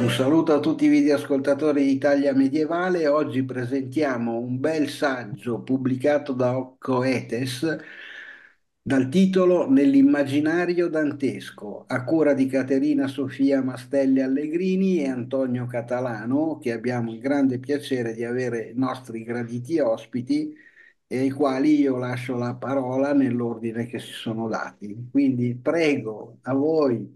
Un saluto a tutti i videoascoltatori di Italia Medievale. Oggi presentiamo un bel saggio pubblicato da Occo dal titolo Nell'immaginario dantesco, a cura di Caterina Sofia Mastelli Allegrini e Antonio Catalano, che abbiamo il grande piacere di avere nostri graditi ospiti e ai quali io lascio la parola nell'ordine che si sono dati. Quindi prego a voi.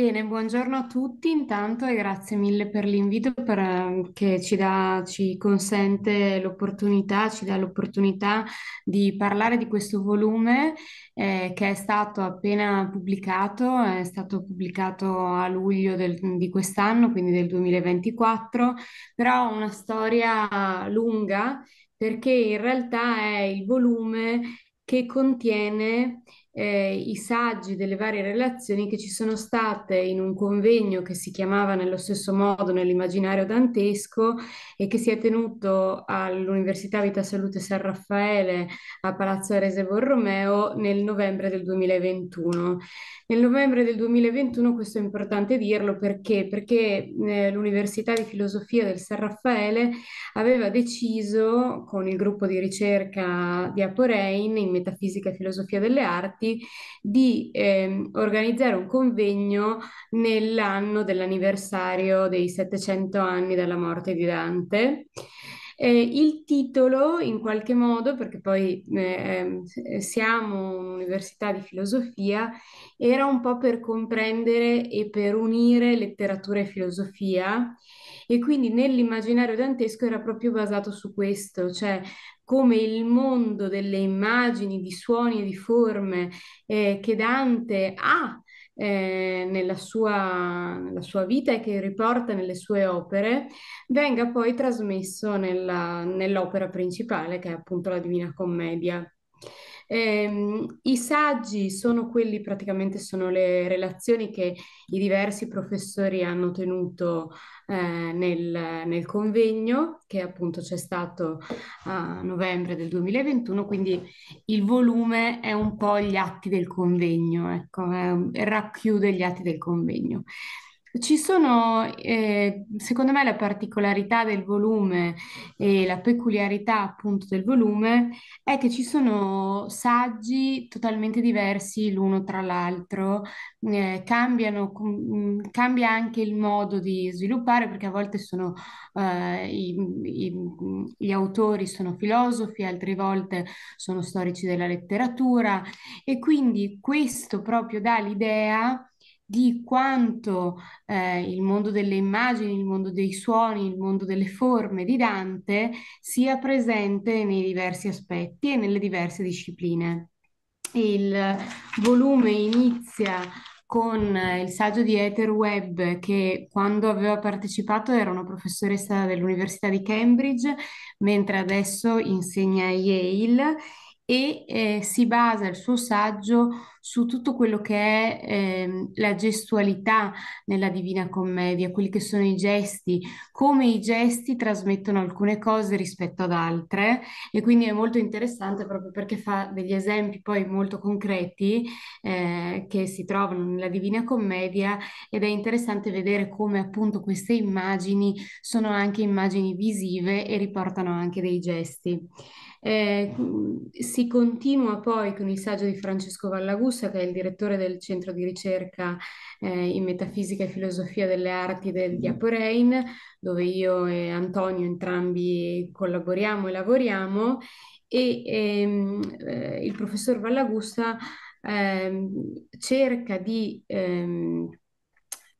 Bene, buongiorno a tutti intanto e grazie mille per l'invito ehm, che ci dà, ci consente l'opportunità, ci dà l'opportunità di parlare di questo volume eh, che è stato appena pubblicato, è stato pubblicato a luglio del, di quest'anno, quindi del 2024, però ha una storia lunga perché in realtà è il volume che contiene eh, i saggi delle varie relazioni che ci sono state in un convegno che si chiamava nello stesso modo nell'immaginario dantesco e che si è tenuto all'Università Vita Salute San Raffaele a Palazzo Arese Borromeo nel novembre del 2021. Nel novembre del 2021 questo è importante dirlo perché, perché eh, l'Università di Filosofia del San Raffaele aveva deciso con il gruppo di ricerca di Aporein in metafisica e filosofia delle arti di eh, organizzare un convegno nell'anno dell'anniversario dei 700 anni dalla morte di Dante. Eh, il titolo, in qualche modo, perché poi eh, ehm, siamo un'università di filosofia, era un po' per comprendere e per unire letteratura e filosofia e quindi nell'immaginario dantesco era proprio basato su questo, cioè come il mondo delle immagini, di suoni e di forme eh, che Dante ha eh, nella, sua, nella, sua, vita e che riporta nelle sue opere, venga poi trasmesso nella, nell'opera principale, che è appunto la Divina Commedia. Ehm, I saggi sono quelli praticamente sono le relazioni che i diversi professori hanno tenuto eh, nel, nel, convegno che appunto c'è stato a novembre del 2021, quindi il volume è un po' gli atti del convegno, ecco, eh, racchiude gli atti del convegno. Ci sono, eh, secondo me, la particolarità del volume e la peculiarità appunto del volume è che ci sono saggi totalmente diversi l'uno tra l'altro, eh, cambiano, mm, cambia anche il modo di sviluppare perché a volte sono, eh, i- i- gli autori sono filosofi, altre volte sono storici della letteratura e quindi questo proprio dà l'idea di quanto eh, il mondo delle immagini, il mondo dei suoni, il mondo delle forme di Dante sia presente nei diversi aspetti e nelle diverse discipline. Il volume inizia con eh, il saggio di Ether Webb che quando aveva partecipato era una professoressa dell'Università di Cambridge, mentre adesso insegna a Yale e eh, si basa il suo saggio su tutto quello che è eh, la gestualità nella Divina Commedia, quelli che sono i gesti, come i gesti trasmettono alcune cose rispetto ad altre e quindi è molto interessante proprio perché fa degli esempi poi molto concreti eh, che si trovano nella Divina Commedia ed è interessante vedere come appunto queste immagini sono anche immagini visive e riportano anche dei gesti. Eh, si continua poi con il saggio di Francesco Vallagussa, che è il direttore del centro di ricerca eh, in metafisica e filosofia delle arti del, mm. di Aporein, dove io e Antonio entrambi collaboriamo e lavoriamo, e ehm, eh, il professor Vallagussa ehm, cerca di ehm,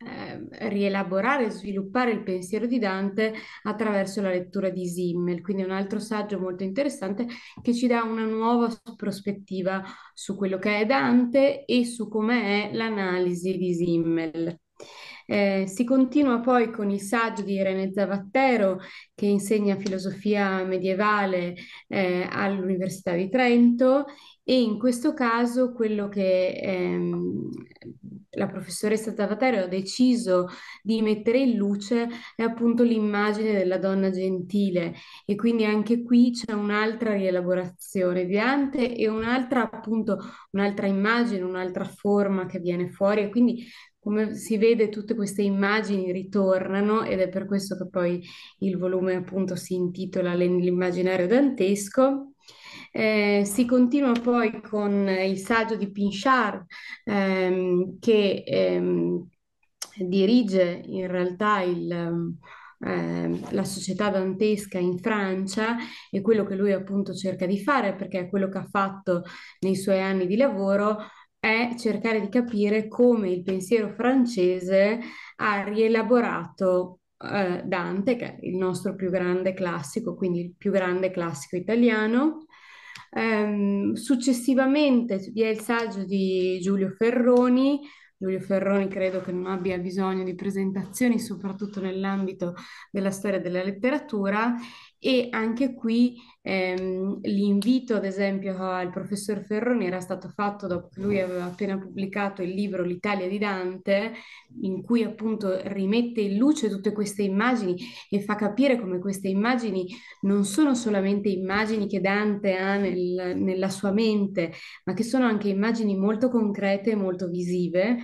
Ehm, rielaborare e sviluppare il pensiero di Dante attraverso la lettura di Simmel, quindi un altro saggio molto interessante che ci dà una nuova prospettiva su quello che è Dante e su com'è l'analisi di Simmel. Eh, si continua poi con il saggio di Irene Zavattero che insegna filosofia medievale eh, all'Università di Trento e in questo caso quello che ehm, la professoressa Zavatero ha deciso di mettere in luce è appunto l'immagine della donna gentile e quindi anche qui c'è un'altra rielaborazione di Dante e un'altra appunto un'altra immagine, un'altra forma che viene fuori e quindi come si vede tutte queste immagini ritornano ed è per questo che poi il volume appunto si intitola L'immaginario dantesco. Eh, si continua poi con il saggio di Pinchard ehm, che ehm, dirige in realtà il, eh, la società dantesca in Francia e quello che lui appunto cerca di fare perché è quello che ha fatto nei suoi anni di lavoro è cercare di capire come il pensiero francese ha rielaborato eh, Dante, che è il nostro più grande classico, quindi il più grande classico italiano. Ehm, successivamente vi è il saggio di Giulio Ferroni. Giulio Ferroni credo che non abbia bisogno di presentazioni, soprattutto nell'ambito della storia della letteratura, e anche qui ehm, l'invito, ad esempio, al professor Ferroni era stato fatto dopo che lui aveva appena pubblicato il libro L'Italia di Dante, in cui appunto rimette in luce tutte queste immagini e fa capire come queste immagini non sono solamente immagini che Dante ha nel, nella sua mente, ma che sono anche immagini molto concrete e molto visive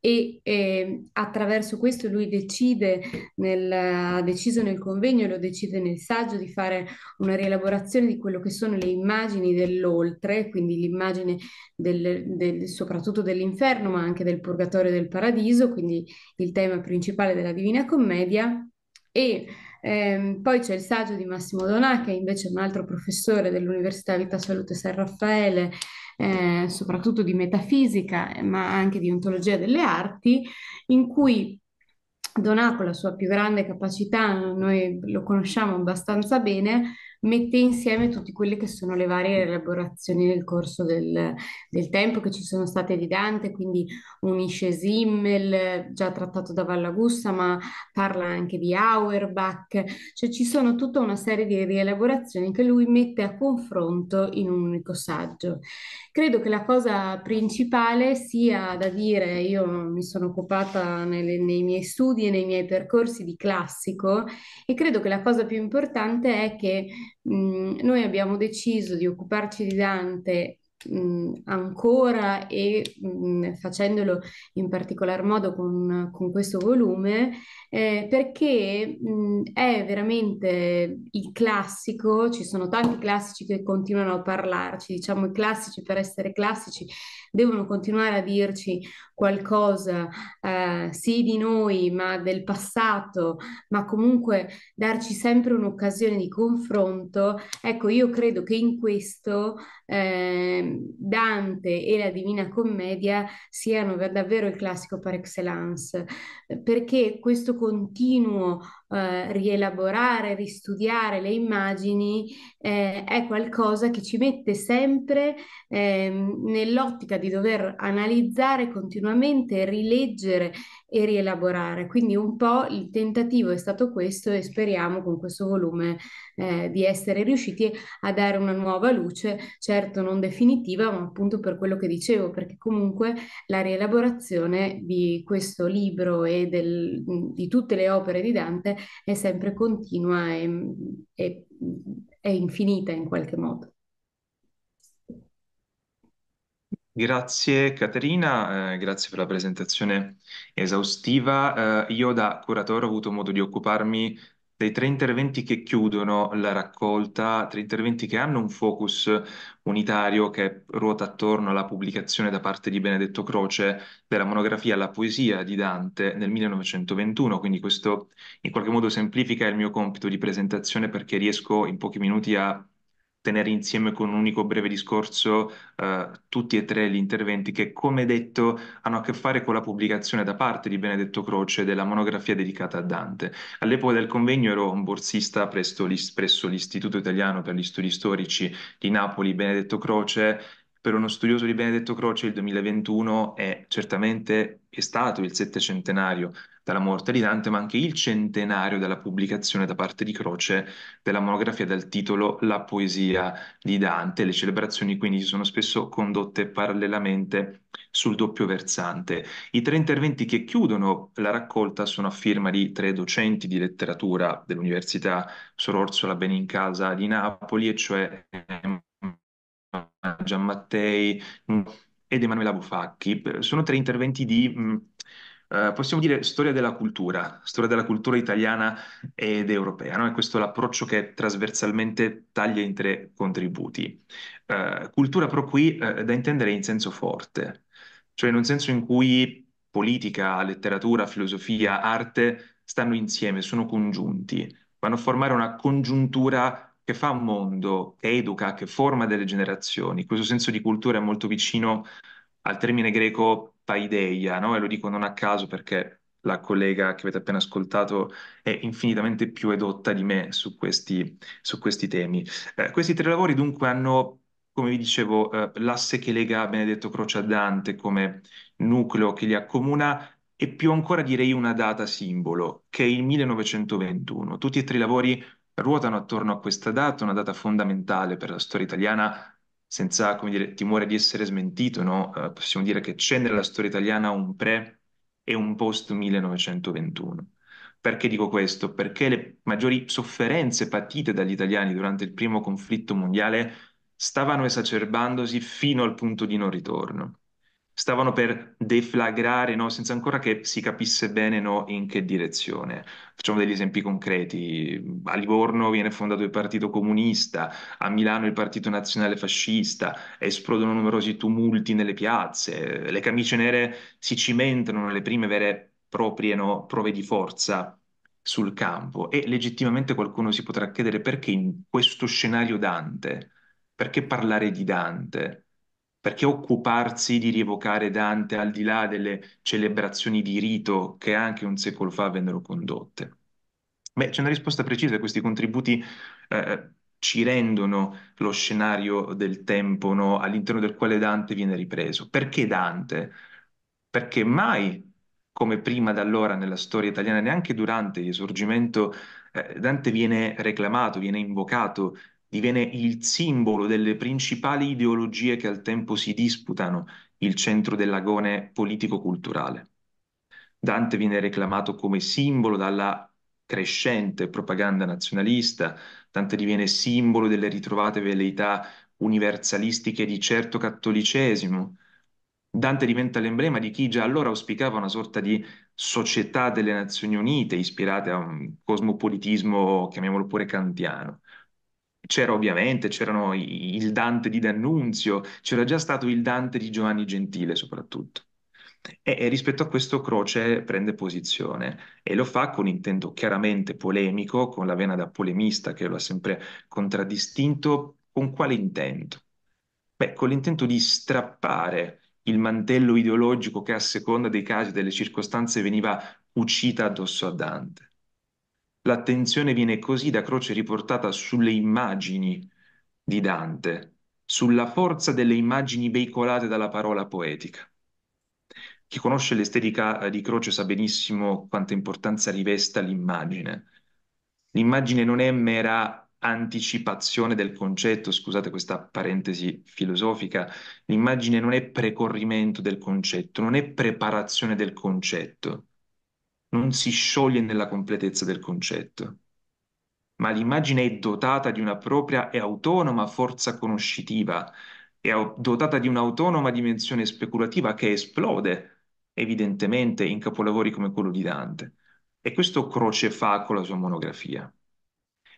e eh, attraverso questo lui decide, nel, ha deciso nel convegno, lo decide nel saggio, di fare una rielaborazione di quello che sono le immagini dell'oltre, quindi l'immagine del, del, soprattutto dell'inferno, ma anche del purgatorio e del paradiso, quindi il tema principale della Divina Commedia. E ehm, poi c'è il saggio di Massimo Donà, che è invece un altro professore dell'Università Vita Salute San Raffaele, eh, soprattutto di metafisica, eh, ma anche di ontologia delle arti, in cui Donato, la sua più grande capacità, noi lo conosciamo abbastanza bene, mette insieme tutte quelle che sono le varie elaborazioni nel corso del, del tempo che ci sono state di Dante, quindi unisce Simmel, già trattato da Vallagussa, ma parla anche di Auerbach, cioè ci sono tutta una serie di rielaborazioni che lui mette a confronto in un unico saggio. Credo che la cosa principale sia da dire, io mi sono occupata nelle, nei miei studi e nei miei percorsi di classico e credo che la cosa più importante è che noi abbiamo deciso di occuparci di Dante mh, ancora e mh, facendolo in particolar modo con, con questo volume, eh, perché è veramente il classico, ci sono tanti classici che continuano a parlarci, diciamo i classici per essere classici devono continuare a dirci qualcosa, eh, sì di noi, ma del passato, ma comunque darci sempre un'occasione di confronto, ecco io credo che in questo eh, Dante e la Divina Commedia siano davvero il classico par excellence, eh, perché questo continuo eh, rielaborare, ristudiare le immagini eh, è qualcosa che ci mette sempre ehm, nell'ottica di dover analizzare continuamente, rileggere e rielaborare. Quindi un po' il tentativo è stato questo e speriamo con questo volume eh, di essere riusciti a dare una nuova luce, certo non definitiva, ma appunto per quello che dicevo, perché comunque la rielaborazione di questo libro e del, di tutte le opere di Dante è sempre continua e, e è infinita in qualche modo. Grazie Caterina, eh, grazie per la presentazione esaustiva. Eh, io da curatore ho avuto modo di occuparmi dei tre interventi che chiudono la raccolta, tre interventi che hanno un focus unitario che ruota attorno alla pubblicazione da parte di Benedetto Croce della monografia La poesia di Dante nel 1921, quindi questo in qualche modo semplifica il mio compito di presentazione perché riesco in pochi minuti a tenere insieme con un unico breve discorso eh, tutti e tre gli interventi che, come detto, hanno a che fare con la pubblicazione da parte di Benedetto Croce della monografia dedicata a Dante. All'epoca del convegno ero un borsista presso l'Istituto Italiano per gli Studi Storici di Napoli, Benedetto Croce, per uno studioso di Benedetto Croce il 2021 è certamente è stato il settecentenario dalla morte di Dante, ma anche il centenario della pubblicazione da parte di Croce della monografia dal titolo La poesia di Dante. Le celebrazioni quindi si sono spesso condotte parallelamente sul doppio versante. I tre interventi che chiudono la raccolta sono a firma di tre docenti di letteratura dell'Università Sor Orsola Benincasa di Napoli, e cioè Gian Mattei mm, ed Emanuela Bufacchi. Sono tre interventi di, mh, mm, eh, possiamo dire, storia della cultura, storia della cultura italiana ed europea. No? E questo è l'approccio che trasversalmente taglia in tre contributi. Uh, cultura però qui uh, da intendere in senso forte, cioè in un senso in cui politica, letteratura, filosofia, arte stanno insieme, sono congiunti, vanno a formare una congiuntura che fa un mondo, che educa, che forma delle generazioni. Questo senso di cultura è molto vicino al termine greco paideia, no? e lo dico non a caso perché la collega che avete appena ascoltato è infinitamente più edotta di me su questi, su questi temi. Eh, questi tre lavori dunque hanno, come vi dicevo, eh, l'asse che lega Benedetto Croce a Dante come nucleo che li accomuna e più ancora direi una data simbolo, che è il 1921. Tutti e tre i lavori ruotano attorno a questa data, una data fondamentale per la storia italiana, senza dire, timore di essere smentito, no? eh, possiamo dire che c'è nella storia italiana un pre e un post 1921. Perché dico questo? Perché le maggiori sofferenze patite dagli italiani durante il primo conflitto mondiale stavano esacerbandosi fino al punto di non ritorno stavano per deflagrare, no? senza ancora che si capisse bene no? in che direzione. Facciamo degli esempi concreti. A Livorno viene fondato il Partito Comunista, a Milano il Partito Nazionale Fascista, esplodono numerosi tumulti nelle piazze, le camicie nere si cimentano nelle prime vere e proprie no? prove di forza sul campo e legittimamente qualcuno si potrà chiedere perché in questo scenario Dante, perché parlare di Dante? perché occuparsi di rievocare Dante al di là delle celebrazioni di rito che anche un secolo fa vennero condotte? Beh, c'è una risposta precisa, questi contributi eh, ci rendono lo scenario del tempo no? all'interno del quale Dante viene ripreso. Perché Dante? Perché mai come prima d'allora nella storia italiana, neanche durante l'esorgimento, eh, Dante viene reclamato, viene invocato diviene il simbolo delle principali ideologie che al tempo si disputano il centro dell'agone politico-culturale. Dante viene reclamato come simbolo dalla crescente propaganda nazionalista, Dante diviene simbolo delle ritrovate veleità universalistiche di certo cattolicesimo. Dante diventa l'emblema di chi già allora auspicava una sorta di società delle Nazioni Unite ispirate a un cosmopolitismo, chiamiamolo pure kantiano c'era ovviamente, c'erano il Dante di D'Annunzio, c'era già stato il Dante di Giovanni Gentile soprattutto. E, e, rispetto a questo Croce prende posizione e lo fa con intento chiaramente polemico, con la vena da polemista che lo ha sempre contraddistinto. Con quale intento? Beh, con l'intento di strappare il mantello ideologico che a seconda dei casi e delle circostanze veniva uscita addosso a Dante l'attenzione viene così da Croce riportata sulle immagini di Dante, sulla forza delle immagini veicolate dalla parola poetica. Chi conosce l'estetica eh, di Croce sa benissimo quanta importanza rivesta l'immagine. L'immagine non è mera anticipazione del concetto, scusate questa parentesi filosofica, l'immagine non è precorrimento del concetto, non è preparazione del concetto, non si scioglie nella completezza del concetto, ma l'immagine è dotata di una propria e autonoma forza conoscitiva, è dotata di un'autonoma dimensione speculativa che esplode evidentemente in capolavori come quello di Dante. E questo Croce fa con la sua monografia.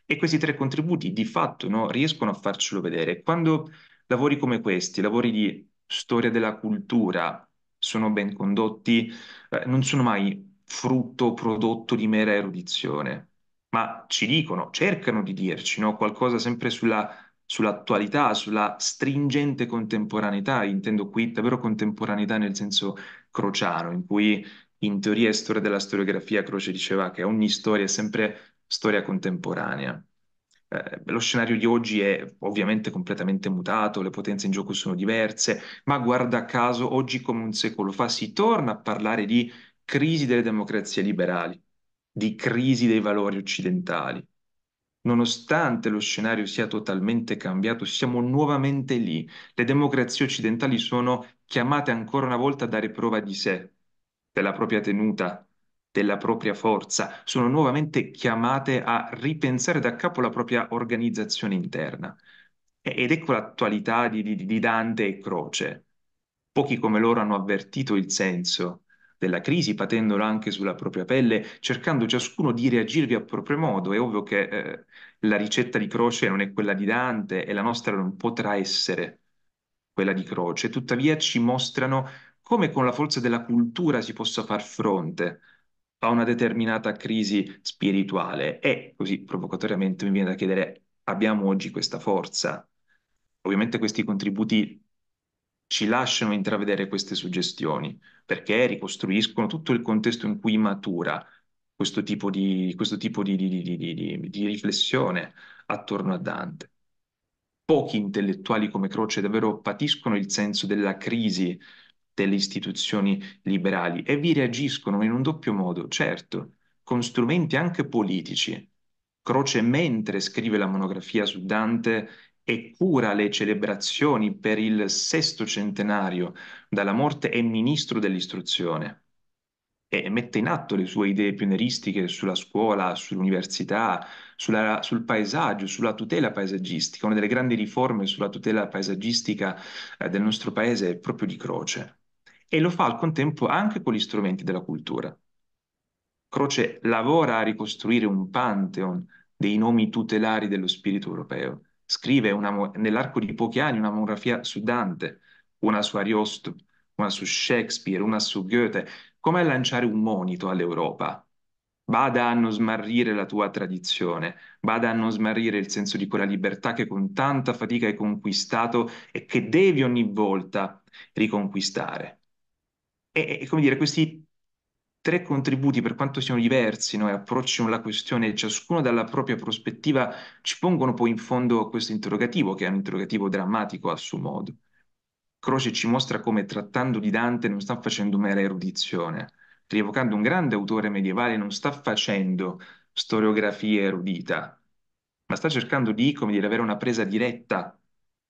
E questi tre contributi di fatto no, riescono a farcelo vedere. Quando lavori come questi, lavori di storia della cultura, sono ben condotti, eh, non sono mai frutto prodotto di mera erudizione, ma ci dicono, cercano di dirci no? qualcosa sempre sulla, sull'attualità, sulla stringente contemporaneità, intendo qui davvero contemporaneità nel senso crociano, in cui in teoria e storia della storiografia Croce diceva che ogni storia è sempre storia contemporanea. Eh, lo scenario di oggi è ovviamente completamente mutato, le potenze in gioco sono diverse, ma guarda caso oggi come un secolo fa si torna a parlare di crisi delle democrazie liberali, di crisi dei valori occidentali. Nonostante lo scenario sia totalmente cambiato, siamo nuovamente lì. Le democrazie occidentali sono chiamate ancora una volta a dare prova di sé, della propria tenuta, della propria forza, sono nuovamente chiamate a ripensare da capo la propria organizzazione interna. Ed ecco l'attualità di, di, di Dante e Croce. Pochi come loro hanno avvertito il senso della crisi, patendola anche sulla propria pelle, cercando ciascuno di reagirvi a proprio modo. È ovvio che eh, la ricetta di Croce non è quella di Dante e la nostra non potrà essere quella di Croce, tuttavia ci mostrano come con la forza della cultura si possa far fronte a una determinata crisi spirituale e così provocatoriamente mi viene da chiedere abbiamo oggi questa forza? Ovviamente questi contributi ci lasciano intravedere queste suggestioni, perché ricostruiscono tutto il contesto in cui matura questo tipo di, questo tipo di, di, di riflessione attorno a Dante. Pochi intellettuali come Croce davvero patiscono il senso della crisi delle istituzioni liberali e vi reagiscono in un doppio modo, certo, con strumenti anche politici. Croce, mentre scrive la monografia su Dante, e cura le celebrazioni per il sesto centenario dalla morte è ministro dell'istruzione e mette in atto le sue idee pioneristiche sulla scuola, sull'università, sulla, sul paesaggio, sulla tutela paesaggistica. Una delle grandi riforme sulla tutela paesaggistica eh, del nostro paese è proprio di Croce e lo fa al contempo anche con gli strumenti della cultura. Croce lavora a ricostruire un pantheon dei nomi tutelari dello spirito europeo Scrive una, nell'arco di pochi anni una monografia su Dante, una su Ariosto, una su Shakespeare, una su Goethe. Com'è lanciare un monito all'Europa? Bada a non smarrire la tua tradizione, bada a non smarrire il senso di quella libertà che con tanta fatica hai conquistato e che devi ogni volta riconquistare. E, e come dire, questi tre contributi, per quanto siano diversi no, e approcciano la questione ciascuno dalla propria prospettiva, ci pongono poi in fondo questo interrogativo, che è un interrogativo drammatico a suo modo. Croce ci mostra come trattando di Dante non sta facendo mera erudizione, rievocando un grande autore medievale non sta facendo storiografia erudita, ma sta cercando di, come dire, avere una presa diretta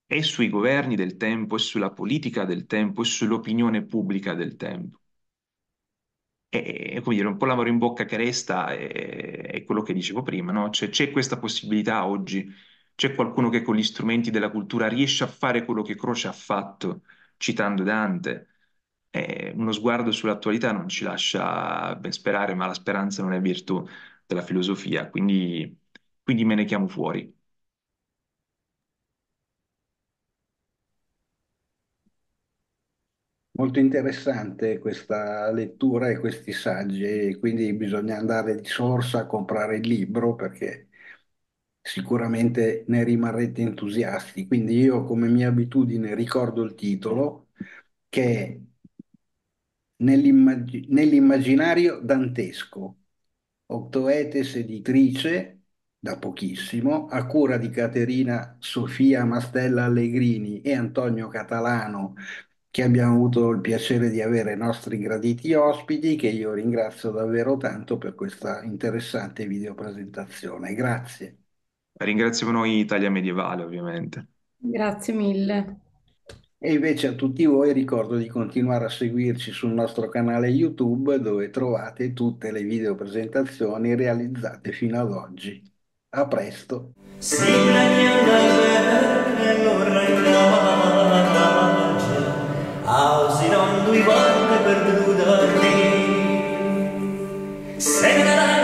e sui governi del tempo, e sulla politica del tempo, e sull'opinione pubblica del tempo. E, come dire, un po' l'amore in bocca che resta è, è quello che dicevo prima, no? Cioè, c'è questa possibilità oggi, c'è qualcuno che con gli strumenti della cultura riesce a fare quello che Croce ha fatto, citando Dante. Eh, uno sguardo sull'attualità non ci lascia ben sperare, ma la speranza non è virtù della filosofia, quindi, quindi me ne chiamo fuori. Molto interessante questa lettura e questi saggi, quindi bisogna andare di sorsa a comprare il libro perché sicuramente ne rimarrete entusiasti. Quindi io come mia abitudine ricordo il titolo che è Nell'immag- Nell'immaginario dantesco, Octoetes editrice da pochissimo, a cura di Caterina Sofia Mastella Allegrini e Antonio Catalano che abbiamo avuto il piacere di avere i nostri graditi ospiti, che io ringrazio davvero tanto per questa interessante videopresentazione. Grazie. Ringraziamo noi Italia Medievale, ovviamente. Grazie mille. E invece a tutti voi ricordo di continuare a seguirci sul nostro canale YouTube dove trovate tutte le videopresentazioni realizzate fino ad oggi. A presto! non due volte per due grudarli se ne